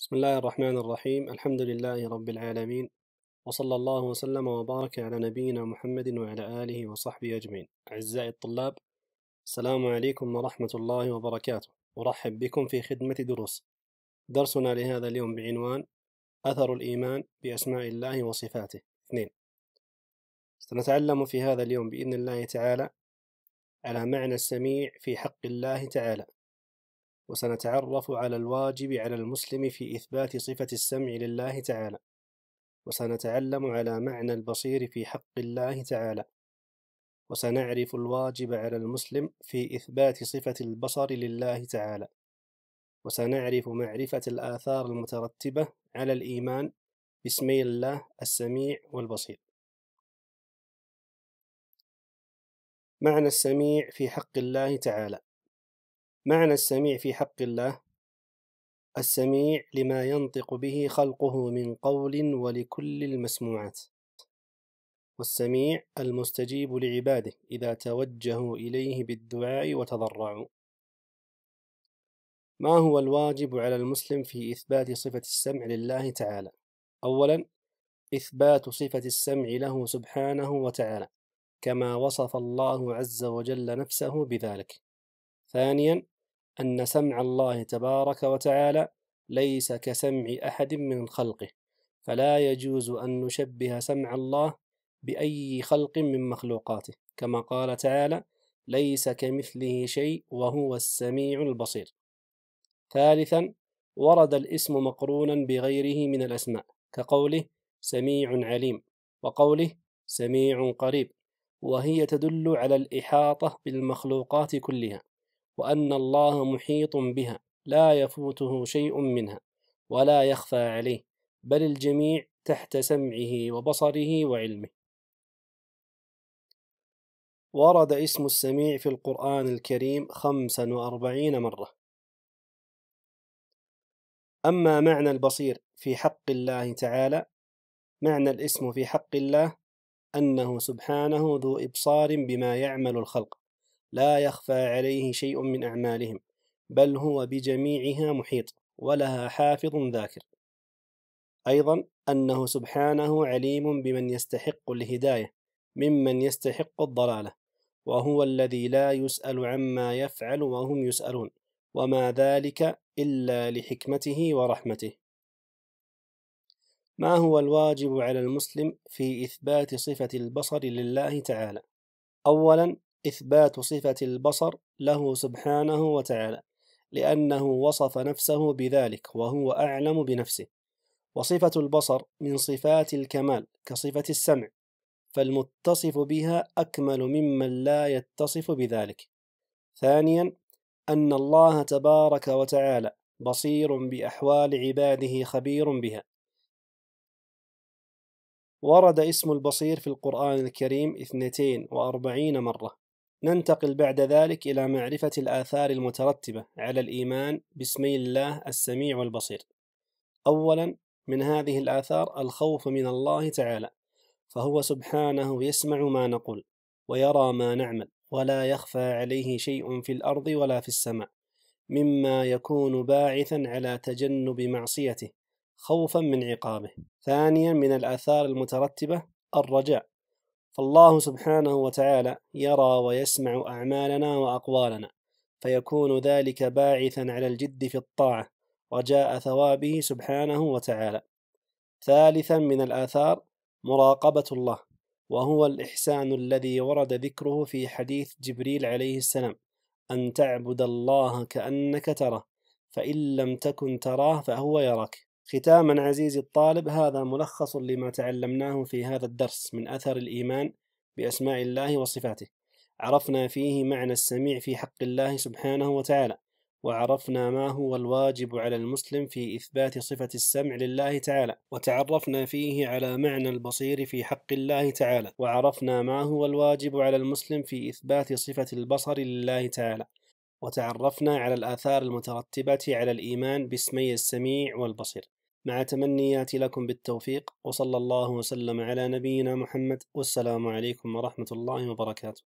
بسم الله الرحمن الرحيم الحمد لله رب العالمين وصلى الله وسلم وبارك على نبينا محمد وعلى آله وصحبه أجمعين أعزائي الطلاب السلام عليكم ورحمة الله وبركاته أرحب بكم في خدمة دروس درسنا لهذا اليوم بعنوان أثر الإيمان بأسماء الله وصفاته اثنين سنتعلم في هذا اليوم بإذن الله تعالى على معنى السميع في حق الله تعالى وسنتعرف على الواجب على المسلم في إثبات صفة السمع لله تعالى وسنتعلم على معنى البصير في حق الله تعالى وسنعرف الواجب على المسلم في إثبات صفة البصر لله تعالى وسنعرف معرفة الآثار المترتبة على الإيمان باسمي الله السميع والبصير معنى السميع في حق الله تعالى معنى السميع في حق الله السميع لما ينطق به خلقه من قول ولكل المسموعات والسميع المستجيب لعباده إذا توجهوا إليه بالدعاء وتضرعوا ما هو الواجب على المسلم في إثبات صفة السمع لله تعالى؟ أولا إثبات صفة السمع له سبحانه وتعالى كما وصف الله عز وجل نفسه بذلك ثانيا أن سمع الله تبارك وتعالى ليس كسمع أحد من خلقه فلا يجوز أن نشبه سمع الله بأي خلق من مخلوقاته كما قال تعالى ليس كمثله شيء وهو السميع البصير ثالثا ورد الاسم مقرونا بغيره من الأسماء كقوله سميع عليم وقوله سميع قريب وهي تدل على الإحاطة بالمخلوقات كلها وأن الله محيط بها لا يفوته شيء منها ولا يخفى عليه بل الجميع تحت سمعه وبصره وعلمه ورد اسم السميع في القرآن الكريم خمسا وأربعين مرة أما معنى البصير في حق الله تعالى معنى الاسم في حق الله أنه سبحانه ذو إبصار بما يعمل الخلق لا يخفى عليه شيء من أعمالهم بل هو بجميعها محيط ولها حافظ ذاكر أيضا أنه سبحانه عليم بمن يستحق الهداية ممن يستحق الضلالة وهو الذي لا يسأل عما يفعل وهم يسألون وما ذلك إلا لحكمته ورحمته ما هو الواجب على المسلم في إثبات صفة البصر لله تعالى؟ أولا إثبات صفة البصر له سبحانه وتعالى لأنه وصف نفسه بذلك وهو أعلم بنفسه وصفة البصر من صفات الكمال كصفة السمع فالمتصف بها أكمل ممن لا يتصف بذلك ثانيا أن الله تبارك وتعالى بصير بأحوال عباده خبير بها ورد اسم البصير في القرآن الكريم 42 مرة ننتقل بعد ذلك إلى معرفة الآثار المترتبة على الإيمان باسم الله السميع والبصير. أولاً من هذه الآثار الخوف من الله تعالى، فهو سبحانه يسمع ما نقول، ويرى ما نعمل، ولا يخفى عليه شيء في الأرض ولا في السماء، مما يكون باعثا على تجنب معصيته، خوفا من عقابه. ثانيا من الآثار المترتبة الرجاء فالله سبحانه وتعالى يرى ويسمع أعمالنا وأقوالنا فيكون ذلك باعثا على الجد في الطاعة رجاء ثوابه سبحانه وتعالى ثالثا من الآثار مراقبة الله وهو الإحسان الذي ورد ذكره في حديث جبريل عليه السلام أن تعبد الله كأنك تراه فإن لم تكن تراه فهو يراك ختاما عزيزي الطالب هذا ملخص لما تعلمناه في هذا الدرس من أثر الإيمان بأسماء الله وصفاته عرفنا فيه معنى السميع في حق الله سبحانه وتعالى وعرفنا ما هو الواجب على المسلم في إثبات صفة السمع لله تعالى، وتعرفنا فيه على معنى البصير في حق الله تعالى، وعرفنا ما هو الواجب على المسلم في إثبات صفة البصر لله تعالى، وتعرفنا على الآثار المترتبة على الإيمان باسمي السميع والبصير. مع تمنياتي لكم بالتوفيق وصلى الله وسلم على نبينا محمد والسلام عليكم ورحمة الله وبركاته